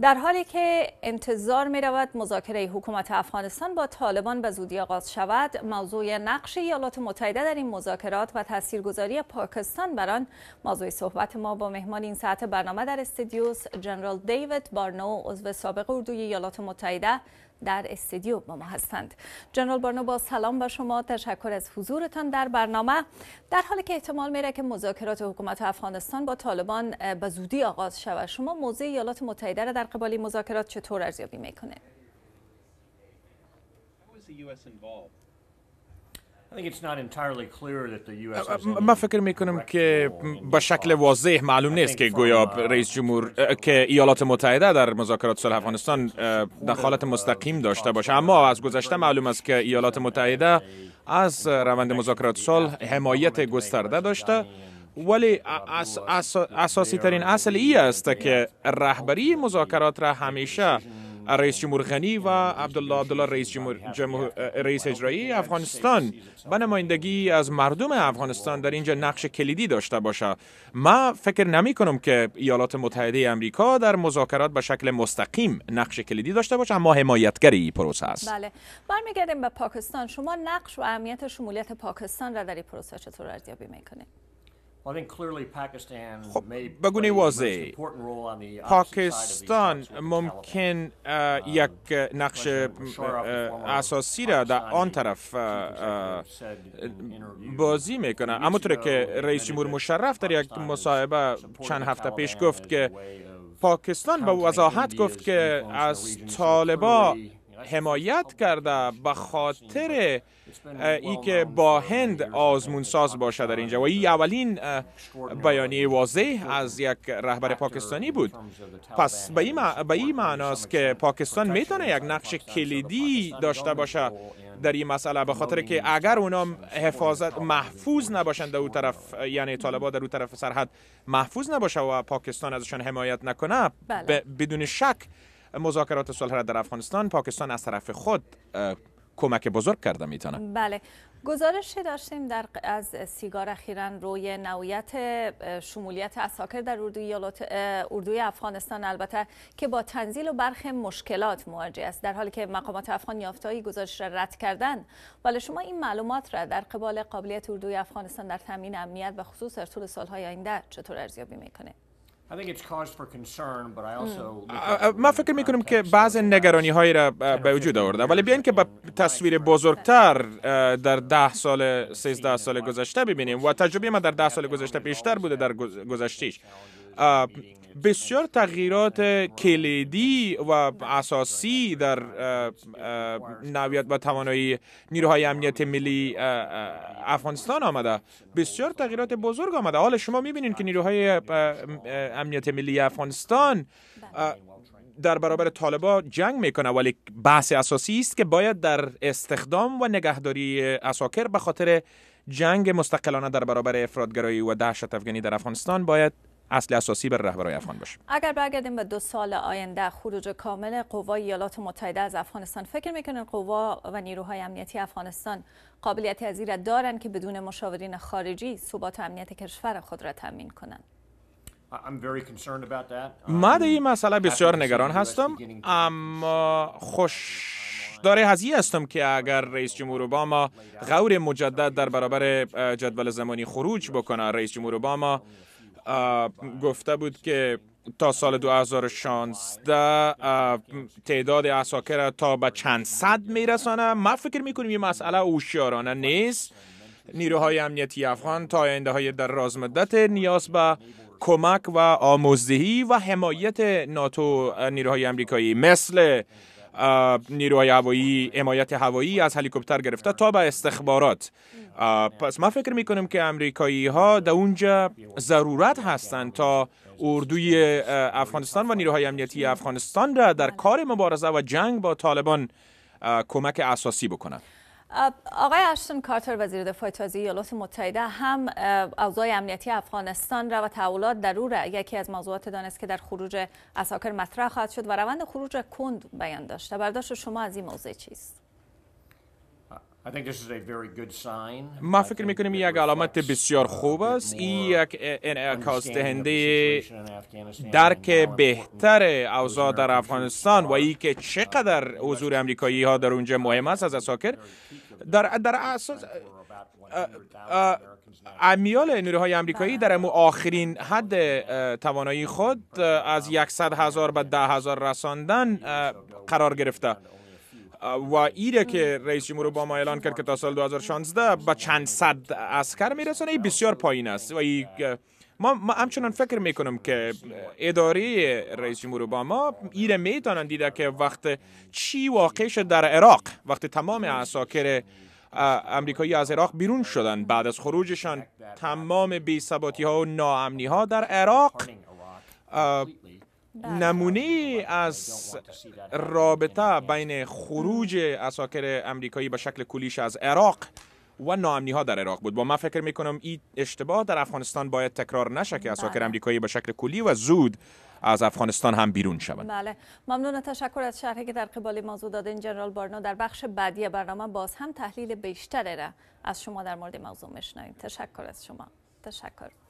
در حالی که انتظار می رود مذاکره حکومت افغانستان با طالبان به زودی آغاز شود موضوع نقش ایالات متحده در این مذاکرات و تاثیرگذاری پاکستان بر آن موضوع صحبت ما با مهمان این ساعت برنامه در استودیوس جنرال دیوید بارنو عضو سابق اردوی ایالات متحده در استودیو با ما هستند جنرال بارنو با سلام به شما تشکر از حضورتان در برنامه در حالی که احتمال میره که مذاکرات حکومت افغانستان با طالبان به زودی آغاز شود شما موضع ایالات متحده را در قبال مذاکرات چطور ارزیابی میکنه من فکر می کنم که به شکل واضح معلوم نیست که گویا رئیس جمهور که ایالات متحده در مذاکرات صلح افغانستان دخالت مستقیم داشته باشه اما از گذشته معلوم است که ایالات متحده از روند مذاکرات سال حمایت گسترده داشته ولی اساسی ترین اصل ای است که رهبری مذاکرات را همیشه رئیس جمهور غنی و عبدالله عبدالله رئیس جمهور, رئیس اجرایی افغانستان به نمایندگی از مردم افغانستان در اینجا نقش کلیدی داشته باشه ما فکر نمی کنم که ایالات متحده آمریکا در مذاکرات به شکل مستقیم نقش کلیدی داشته باشه اما حمایتگر این پروسه است بله برمیگردیم به پاکستان شما نقش و اهمیت شمولیت پاکستان را در این پروسه چطور ارزیابی میکنید خب بگونه واضح پاکستان ممکن یک نقش اساسی را در آن طرف بازی میکنه اما طور که رئیس جمهور مشرف در یک مصاحبه چند هفته پیش گفت که پاکستان به وضاحت گفت که از طالبا حمایت کرده به خاطر ای که با هند آزمون ساز باشه در اینجا و ای اولین بیانیه واضح از یک رهبر پاکستانی بود پس به این معناست که پاکستان میتونه یک نقش کلیدی داشته باشه در این مسئله به خاطر که اگر اونا حفاظت محفوظ نباشند در طرف یعنی طالبا در او طرف سرحد محفوظ نباشه و پاکستان ازشان حمایت نکنه بله. بدون شک مذاکرات صلح در افغانستان پاکستان از طرف خود کمک بزرگ کرده میتونه بله گزارش داشتیم در از سیگار اخیرا روی نویت شمولیت اساکر در اردوی, اردوی افغانستان البته که با تنزیل و برخ مشکلات مواجه است در حالی که مقامات افغان یافتهایی گزارش را رد کردن ولی شما این معلومات را در قبال قابلیت اردوی افغانستان در تامین امنیت و خصوص در طول سالهای آینده چطور ارزیابی میکنید ما فکر می که بعض نگرانی هایی را به وجود آورده ولی بیاین که به تصویر بزرگتر در ده سال سیزده سال گذشته ببینیم و تجربه ما در ده سال گذشته بیشتر بوده در گذشتیش بسیار تغییرات کلیدی و اساسی در نویت و توانایی نیروهای امنیت ملی افغانستان آمده بسیار تغییرات بزرگ آمده حالا شما میبینید که نیروهای امنیت ملی افغانستان در برابر طالبا جنگ میکنه ولی بحث اساسی است که باید در استخدام و نگهداری اساکر به خاطر جنگ مستقلانه در برابر افرادگرایی و دهشت افغانی در افغانستان باید اصل اساسی بر رهبرای افغان باشه اگر برگردیم به دو سال آینده خروج کامل قوا ایالات متحده از افغانستان فکر میکنن قوا و نیروهای امنیتی افغانستان قابلیت از را دارند که بدون مشاورین خارجی ثبات امنیت کشور خود را تامین کنند um, من در این مسئله بسیار نگران هستم اما خوش داره هزی هستم که اگر رئیس جمهور اوباما غور مجدد در برابر جدول زمانی خروج بکنه رئیس جمهور اوباما گفته بود که تا سال 2016 تعداد اساکر تا به چند صد میرسانه ما فکر میکنیم یه مسئله اوشیارانه نیست نیروهای امنیتی افغان تا آینده های در رازمدت نیاز به کمک و آموزدهی و حمایت ناتو نیروهای امریکایی مثل نیروهای هوایی حمایت هوایی از هلیکوپتر گرفته تا به استخبارات پس ما فکر می کنیم که امریکایی ها در اونجا ضرورت هستند تا اردوی افغانستان و نیروهای امنیتی افغانستان را در کار مبارزه و جنگ با طالبان کمک اساسی بکنند آقای اشتون کارتر وزیر دفاع تازی ایالات متحده هم اوضاع امنیتی افغانستان را و تحولات در او را یکی از موضوعات دانست که در خروج اساکر مطرح خواهد شد و روند خروج کند بیان داشته برداشت شما از این موضوع چیست ما فکر میکنیم یک علامت بسیار خوب است این یک انعکاس دهنده درک بهتر اوضاع در افغانستان و ای که چقدر حضور امریکایی ها در اونجا مهم است از اساکر در, در اساس امیال نیروهای امریکایی در امو آخرین حد توانایی خود از 100 هزار به ده هزار رساندن قرار گرفته و ایره که رئیس جمهور با ما اعلان کرد که تا سال 2016 با چند صد اسکر میرسانه ای بسیار پایین است و ای ما, ما فکر میکنم که اداره رئیس جمهور ما ایره میتونن دیده که وقت چی واقع شد در عراق وقت تمام اساکر امریکایی از عراق بیرون شدن بعد از خروجشان تمام بیثباتی ها و ناامنی ها در عراق بله. نمونه از رابطه بین خروج اساکر امریکایی به شکل کلیش از عراق و ناامنی ها در عراق بود با من فکر می کنم این اشتباه در افغانستان باید تکرار نشه که اساکر بله. امریکایی به شکل کلی و زود از افغانستان هم بیرون شود بله ممنون تشکر از شرحی که در قبال موضوع دادین جنرال بارنا در بخش بعدی برنامه باز هم تحلیل بیشتری را از شما در مورد موضوع میشنویم تشکر از شما تشکر